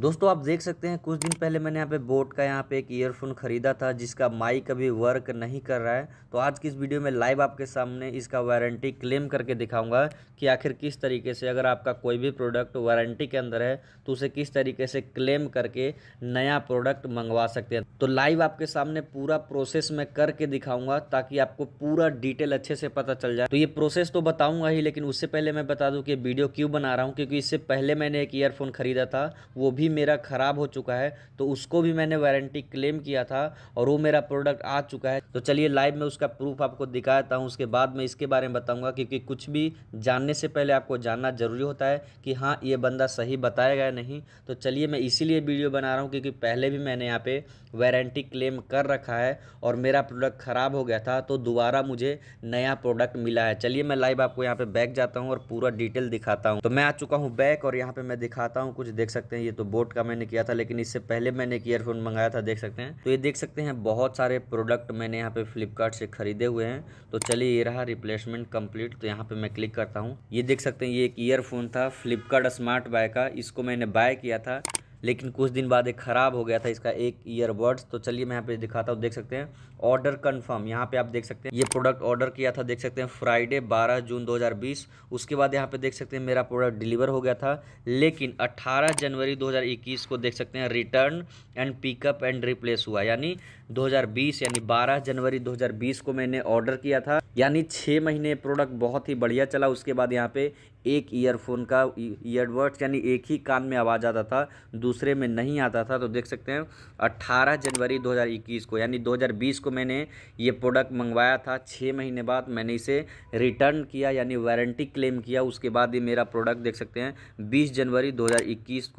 दोस्तों आप देख सकते हैं कुछ दिन पहले मैंने यहाँ पे बोट का यहाँ पे एक ईयरफोन ख़रीदा था जिसका माइक अभी वर्क नहीं कर रहा है तो आज की इस वीडियो में लाइव आपके सामने इसका वारंटी क्लेम करके दिखाऊंगा कि आखिर किस तरीके से अगर आपका कोई भी प्रोडक्ट वारंटी के अंदर है तो उसे किस तरीके से क्लेम करके नया प्रोडक्ट मंगवा सकते हैं तो लाइव आपके सामने पूरा प्रोसेस मैं करके दिखाऊँगा ताकि आपको पूरा डिटेल अच्छे से पता चल जाए तो ये प्रोसेस तो बताऊँगा ही लेकिन उससे पहले मैं बता दूँ कि वीडियो क्यों बना रहा हूँ क्योंकि इससे पहले मैंने एक ईयरफोन ख़रीदा था वो भी भी मेरा ख़राब हो चुका है तो उसको भी मैंने वारंटी क्लेम किया था और वो मेरा प्रोडक्ट आ चुका है तो चलिए लाइव में उसका प्रूफ आपको दिखाता हूँ उसके बाद मैं इसके बारे में बताऊँगा क्योंकि कुछ भी जानने से पहले आपको जानना ज़रूरी होता है कि हाँ ये बंदा सही बताया गया नहीं तो चलिए मैं इसीलिए वीडियो बना रहा हूँ क्योंकि पहले भी मैंने यहाँ पे वारंटी क्लेम कर रखा है और मेरा प्रोडक्ट ख़राब हो गया था तो दोबारा मुझे नया प्रोडक्ट मिला है चलिए मैं लाइव आपको यहाँ पे बैक जाता हूँ और पूरा डिटेल दिखाता हूँ तो मैं आ चुका हूँ बैक और यहाँ पे मैं दिखाता हूँ कुछ देख सकते हैं ये तो बोट का मैंने किया था लेकिन इससे पहले मैंने एक ईयरफोन मंगाया था देख सकते हैं तो ये देख सकते हैं बहुत सारे प्रोडक्ट मैंने यहाँ पे फ्लिपकार्ट से खरीदे हुए हैं तो चलिए ये रहा रिप्लेसमेंट कम्प्लीट तो यहाँ पे मैं क्लिक करता हूँ ये देख सकते हैं ये एक ईयरफोन था फ्लिपकार्ट स्मार्ट बाय का इसको मैंने बाय किया था लेकिन कुछ दिन बाद एक ख़राब हो गया था इसका एक ईयरबड्स तो चलिए मैं यहाँ पे दिखाता हूँ देख सकते हैं ऑर्डर कंफर्म यहाँ पे आप देख सकते हैं ये प्रोडक्ट ऑर्डर किया था देख सकते हैं फ्राइडे 12 जून 2020 उसके बाद यहाँ पे देख सकते हैं मेरा प्रोडक्ट डिलीवर हो गया था लेकिन 18 जनवरी 2021 को देख सकते हैं return and pickup and replace हुआ यानी 2020 यानी 12 जनवरी 2020 को मैंने ऑर्डर किया था यानी छः महीने प्रोडक्ट बहुत ही बढ़िया चला उसके बाद यहाँ पे एक ईयरफोन का ईयरबड्स e, यानी एक ही कान में आवाज़ आता था दूसरे में नहीं आता था तो देख सकते हैं 18 जनवरी 2021 को यानी 2020 को मैंने ये प्रोडक्ट मंगवाया था छः महीने बाद मैंने इसे रिटर्न किया यानी वारंटी क्लेम किया उसके बाद ये मेरा प्रोडक्ट देख सकते हैं बीस जनवरी दो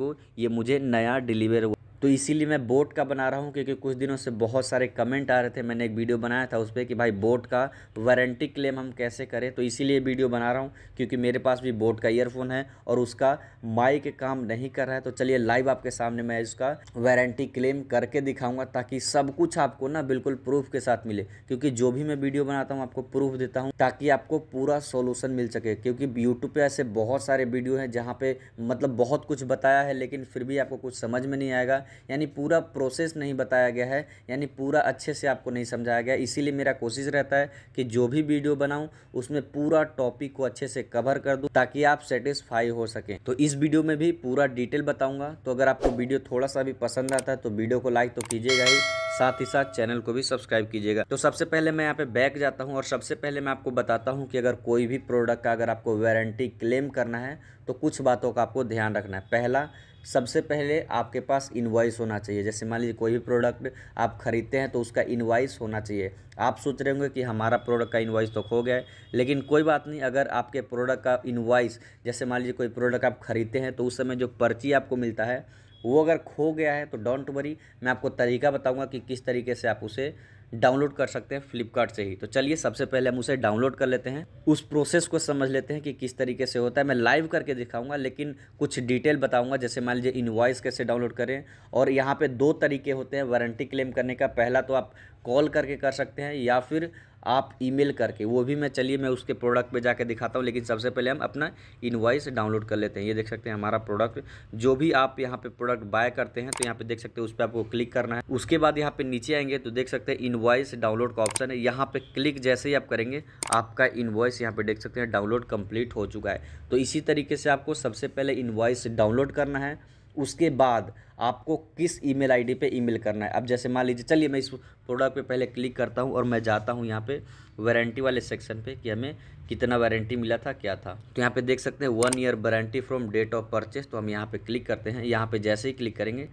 को ये मुझे नया डिलीवर हुआ तो इसीलिए मैं बोट का बना रहा हूँ क्योंकि कुछ दिनों से बहुत सारे कमेंट आ रहे थे मैंने एक वीडियो बनाया था उस पर कि भाई बोट का वारंटी क्लेम हम कैसे करें तो इसीलिए वीडियो बना रहा हूँ क्योंकि मेरे पास भी बोट का ईयरफोन है और उसका माइक काम नहीं कर रहा है तो चलिए लाइव आपके सामने मैं इसका वारंटी क्लेम करके दिखाऊँगा ताकि सब कुछ आपको ना बिल्कुल प्रूफ के साथ मिले क्योंकि जो भी मैं वीडियो बनाता हूँ आपको प्रूफ देता हूँ ताकि आपको पूरा सोल्यूशन मिल सके क्योंकि यूट्यूब पर ऐसे बहुत सारे वीडियो हैं जहाँ पर मतलब बहुत कुछ बताया है लेकिन फिर भी आपको कुछ समझ में नहीं आएगा यानी पूरा प्रोसेस नहीं बताया गया है यानी पूरा अच्छे से आपको नहीं समझाया गया इसीलिए मेरा कोशिश रहता है कि जो भी वीडियो बनाऊं उसमें पूरा टॉपिक को अच्छे से कवर कर दूं ताकि आप सेटिस्फाई हो सकें तो इस वीडियो में भी पूरा डिटेल बताऊंगा तो अगर आपको वीडियो थोड़ा सा भी पसंद आता है तो वीडियो को लाइक तो कीजिएगा ही साथ ही साथ चैनल को भी सब्सक्राइब कीजिएगा तो सबसे पहले मैं यहाँ पे बैक जाता हूँ और सबसे पहले मैं आपको बताता हूँ कि अगर कोई भी प्रोडक्ट का अगर आपको वारंटी क्लेम करना है तो कुछ बातों का आपको ध्यान रखना है पहला सबसे पहले आपके पास इन्वाइस होना चाहिए जैसे मान लीजिए कोई भी प्रोडक्ट आप ख़रीदते हैं तो उसका इन्वाइस होना चाहिए आप सोच रहे होंगे कि हमारा प्रोडक्ट का इन्वाइस तो खो गया है लेकिन कोई बात नहीं अगर आपके प्रोडक्ट का इन्वाइस जैसे मान लीजिए कोई प्रोडक्ट आप ख़रीदते हैं तो उस समय जो पर्ची आपको मिलता है वो अगर खो गया है तो डोंट वरी मैं आपको तरीका बताऊँगा कि किस तरीके से आप उसे डाउनलोड कर सकते हैं फ्लिपकार्ट से ही तो चलिए सबसे पहले हम उसे डाउनलोड कर लेते हैं उस प्रोसेस को समझ लेते हैं कि किस तरीके से होता है मैं लाइव करके दिखाऊंगा लेकिन कुछ डिटेल बताऊंगा जैसे मान लीजिए इन्वाइस कैसे डाउनलोड करें और यहाँ पे दो तरीके होते हैं वारंटी क्लेम करने का पहला तो आप कॉल करके कर सकते हैं या फिर आप ईमेल करके वो भी मैं चलिए मैं उसके प्रोडक्ट पे जाके दिखाता हूँ लेकिन सबसे पहले हम अपना इनवॉइस डाउनलोड कर लेते हैं ये देख सकते हैं हमारा प्रोडक्ट जो भी आप यहाँ पे प्रोडक्ट बाय करते हैं तो यहाँ पे देख सकते हैं उस पर आपको क्लिक करना है उसके बाद यहाँ पे नीचे आएंगे तो देख सकते हैं इन्वाइस डाउनलोड का ऑप्शन है यहाँ पर क्लिक जैसे ही आप करेंगे आपका इन्वाइस यहाँ पर देख सकते हैं डाउनलोड कम्प्लीट हो चुका है तो इसी तरीके से आपको सबसे पहले इन्वाइस डाउनलोड करना है उसके बाद आपको किस ईमेल आईडी पे ईमेल करना है अब जैसे मान लीजिए चलिए मैं इस प्रोडक्ट पे पहले क्लिक करता हूँ और मैं जाता हूँ यहाँ पे वारंटी वाले सेक्शन पे कि हमें कितना वारंटी मिला था क्या था तो यहाँ पे देख सकते हैं one year warranty from date of purchase तो हम यहाँ पे क्लिक करते हैं यहाँ पे जैसे ही क्लिक करेंगे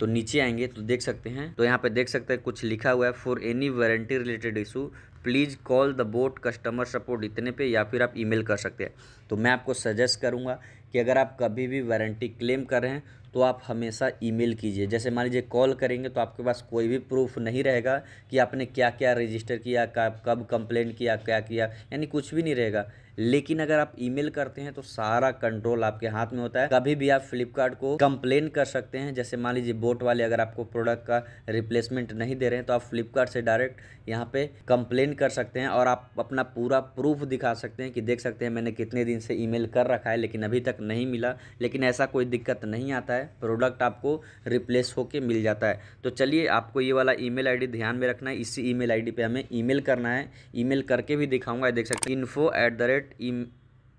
तो नीचे आएंगे तो देख सकते हैं तो यहाँ पर देख सकते हैं कुछ लिखा हुआ है for any warranty related issue please call the boAt customer support इतने पे या फिर आप ईमेल कर सकते हैं तो मैं आपको सजेस्ट करूँगा कि अगर आप कभी भी वारंटी क्लेम कर रहे हैं तो आप हमेशा ईमेल कीजिए जैसे मान लीजिए कॉल करेंगे तो आपके पास कोई भी प्रूफ नहीं रहेगा कि आपने क्या क्या रजिस्टर किया कब कब कंप्लेंट किया क्या किया यानी कुछ भी नहीं रहेगा लेकिन अगर आप ईमेल करते हैं तो सारा कंट्रोल आपके हाथ में होता है कभी भी आप फ्लिपकार्ट को कंप्लेन कर सकते हैं जैसे मान लीजिए बोट वाले अगर आपको प्रोडक्ट का रिप्लेसमेंट नहीं दे रहे हैं तो आप फ्लिपकार्ट से डायरेक्ट यहाँ पे कंप्लेन कर सकते हैं और आप अपना पूरा प्रूफ दिखा सकते हैं कि देख सकते हैं मैंने कितने दिन से ईमेल कर रखा है लेकिन अभी तक नहीं मिला लेकिन ऐसा कोई दिक्कत नहीं आता है प्रोडक्ट आपको रिप्लेस होके मिल जाता है तो चलिए आपको ये वाला ईमेल आईडी ध्यान में रखना है इसी ईमेल आईडी पे हमें ईमेल करना है ईमेल करके भी दिखाऊंगा देख सकते info at the rate at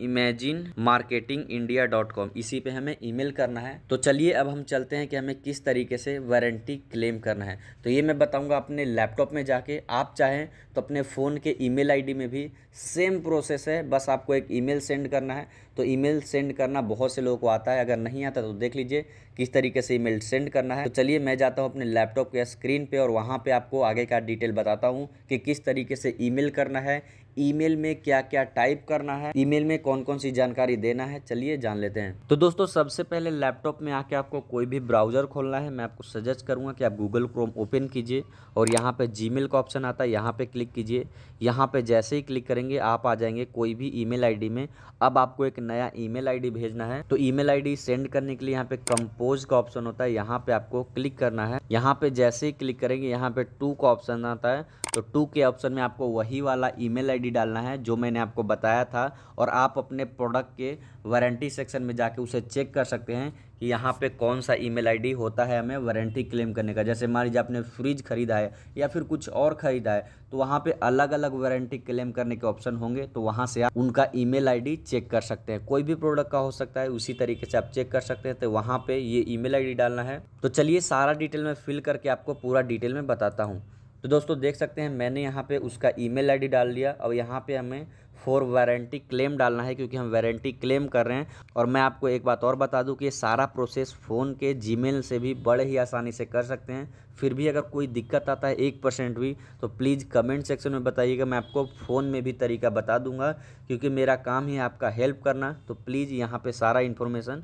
imagine marketing India dot com इसी पे हमें ईमेल करना है तो चलिए अब हम चलते हैं कि हमें किस तरीके से वारंटी क्लेम करना है तो ये मैं बताऊंगा अपने लैपटॉप में जाके आप चाहें तो अपने फ़ोन के ईमेल आईडी में भी सेम प्रोसेस है बस आपको एक ईमेल सेंड करना है तो ईमेल सेंड करना बहुत से लोगों को आता है अगर नहीं आता तो देख लीजिए किस तरीके से ईमेल सेंड करना है तो चलिए मैं जाता हूँ अपने लैपटॉप के स्क्रीन पे और वहाँ पे आपको आगे का डिटेल बताता हूँ कि किस तरीके से ईमेल करना है ईमेल में क्या क्या टाइप करना है ईमेल में कौन कौन सी जानकारी देना है चलिए जान लेते हैं तो दोस्तों सबसे पहले लैपटॉप में आके आपको कोई भी ब्राउज़र खोलना है मैं आपको सजेस्ट करूँगा कि आप गूगल क्रोम ओपन कीजिए और यहाँ पर जी का ऑप्शन आता है यहाँ पर क्लिक कीजिए यहाँ पर जैसे ही क्लिक करेंगे आप आ जाएंगे कोई भी ई मेल में अब आपको एक नया ईमेल आईडी भेजना है तो ईमेल आईडी सेंड करने के लिए यहाँ पे कंपोज का ऑप्शन होता है यहाँ पे आपको क्लिक करना है यहाँ पे जैसे ही क्लिक करेंगे यहाँ पे टू का ऑप्शन आता है तो टू के ऑप्शन में आपको वही वाला ईमेल आईडी डालना है जो मैंने आपको बताया था और आप अपने प्रोडक्ट के वारंटी सेक्शन में जाके उसे चेक कर सकते हैं कि यहाँ पे कौन सा ईमेल आईडी होता है हमें वारंटी क्लेम करने का जैसे मान लीजिए आपने फ्रिज ख़रीदा है या फिर कुछ और ख़रीदा है तो वहाँ पे अलग अलग वारंटी क्लेम करने के ऑप्शन होंगे तो वहाँ से आप उनका ईमेल आईडी चेक कर सकते हैं कोई भी प्रोडक्ट का हो सकता है उसी तरीके से आप चेक कर सकते हैं तो वहाँ पर ये ई मेल डालना है तो चलिए सारा डिटेल में फिल करके आपको पूरा डिटेल में बताता हूँ तो दोस्तों देख सकते हैं मैंने यहाँ पे उसका ईमेल आईडी डाल दिया और यहाँ पे हमें फॉर वारंटी क्लेम डालना है क्योंकि हम वारंटी क्लेम कर रहे हैं और मैं आपको एक बात और बता दूं कि सारा प्रोसेस फ़ोन के जीमेल से भी बड़े ही आसानी से कर सकते हैं फिर भी अगर कोई दिक्कत आता है एक परसेंट भी तो प्लीज़ कमेंट सेक्शन में बताइएगा मैं आपको फ़ोन में भी तरीका बता दूंगा क्योंकि मेरा काम ही आपका हेल्प करना तो प्लीज़ यहाँ पर सारा इन्फॉर्मेशन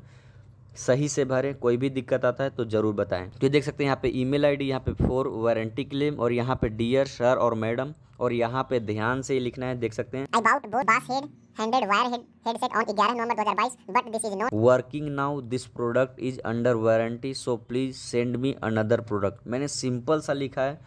सही से भरें कोई भी दिक्कत आता है तो ज़रूर बताएं तो ये देख सकते हैं यहाँ पे ईमेल आईडी यहाँ पे फोर वारंटी क्लेम और यहाँ पे डियर सर और मैडम और यहाँ पे ध्यान से लिखना है देख सकते हैं working now this product is under warranty so please send me another product मैंने सिंपल सा लिखा है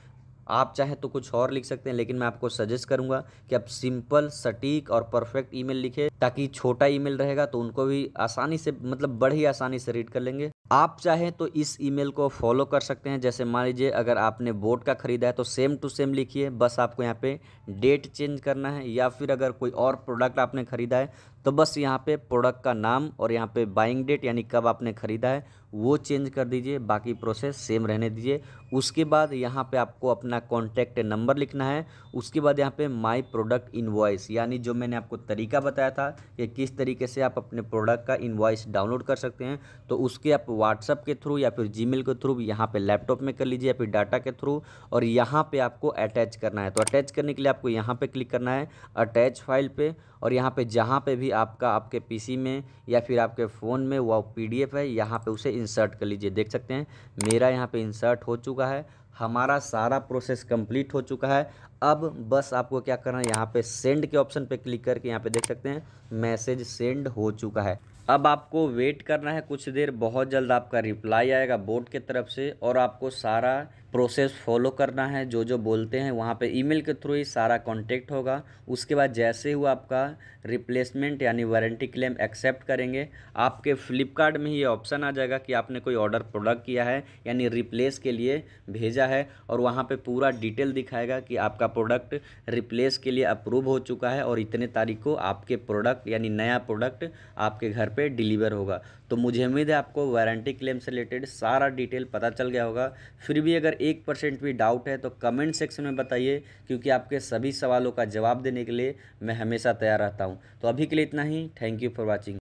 आप चाहे तो कुछ और लिख सकते हैं लेकिन मैं आपको सजेस्ट करूंगा कि आप सिंपल सटीक और परफेक्ट ईमेल लिखें ताकि छोटा ईमेल रहेगा तो उनको भी आसानी से मतलब बड़ी आसानी से रीड कर लेंगे आप चाहें तो इस ईमेल को फॉलो कर सकते हैं जैसे मान लीजिए अगर आपने बोर्ड का ख़रीदा है तो सेम टू सेम लिखिए बस आपको यहाँ पे डेट चेंज करना है या फिर अगर कोई और प्रोडक्ट आपने ख़रीदा है तो बस यहाँ पे प्रोडक्ट का नाम और यहाँ पे बाइंग डेट यानी कब आपने ख़रीदा है वो चेंज कर दीजिए बाकी प्रोसेस सेम रहने दीजिए उसके बाद यहाँ पे आपको अपना कॉन्टैक्ट नंबर लिखना है उसके बाद यहाँ पे माय प्रोडक्ट इन्वॉइस यानी जो मैंने आपको तरीका बताया था कि किस तरीके से आप अपने प्रोडक्ट का इन्वाइस डाउनलोड कर सकते हैं तो उसके आप व्हाट्सअप के थ्रू या फिर जी के थ्रू यहाँ पर लैपटॉप में कर लीजिए या फिर डाटा के थ्रू और यहाँ पर आपको अटैच करना है तो अटैच करने के लिए आपको यहाँ पर क्लिक करना है अटैच फाइल पर और यहाँ पर जहाँ पर भी आपका आपके पी में या फिर आपके फ़ोन में वो पी है यहाँ पर उसे इंसर्ट कर लीजिए देख सकते हैं मेरा यहाँ पे इंसर्ट हो चुका है हमारा सारा प्रोसेस कंप्लीट हो चुका है अब बस आपको क्या करना है यहाँ पे सेंड के ऑप्शन पे क्लिक करके यहाँ पे देख सकते हैं मैसेज सेंड हो चुका है अब आपको वेट करना है कुछ देर बहुत जल्द आपका रिप्लाई आएगा बोर्ड के तरफ से और आपको सारा प्रोसेस फॉलो करना है जो जो बोलते हैं वहाँ पे ईमेल के थ्रू ही सारा कॉन्टेक्ट होगा उसके बाद जैसे ही वो आपका रिप्लेसमेंट यानी वारंटी क्लेम एक्सेप्ट करेंगे आपके फ्लिपकार्ट में ये ऑप्शन आ जाएगा कि आपने कोई ऑर्डर प्रोडक्ट किया है यानी रिप्लेस के लिए भेजा है और वहाँ पर पूरा डिटेल दिखाएगा कि आपका प्रोडक्ट रिप्लेस के लिए अप्रूव हो चुका है और इतने तारीख को आपके प्रोडक्ट यानी नया प्रोडक्ट आपके घर पर डिलीवर होगा तो मुझे उम्मीद है आपको वारंटी क्लेम से रिलेटेड सारा डिटेल पता चल गया होगा फिर भी अगर एक परसेंट भी डाउट है तो कमेंट सेक्शन में बताइए क्योंकि आपके सभी सवालों का जवाब देने के लिए मैं हमेशा तैयार रहता हूँ तो अभी के लिए इतना ही थैंक यू फॉर वॉचिंग